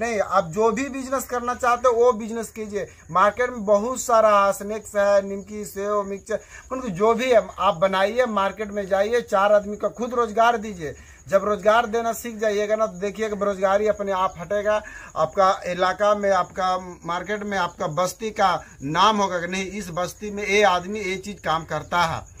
नहीं आप जो भी बिजनेस करना चाहते हो वो बिजनेस कीजिए मार्केट में बहुत सारा स्नैक्स है निमकी सेव मिक्सचर उनको जो भी है आप बनाइए मार्केट में जाइए चार आदमी का खुद रोजगार दीजिए जब रोजगार देना सीख जाइएगा ना तो देखिएगा बेरोजगारी अपने आप हटेगा आपका इलाका में आपका मार्केट में आपका बस्ती का नाम होगा कि नहीं इस बस्ती में ये आदमी ये चीज काम करता है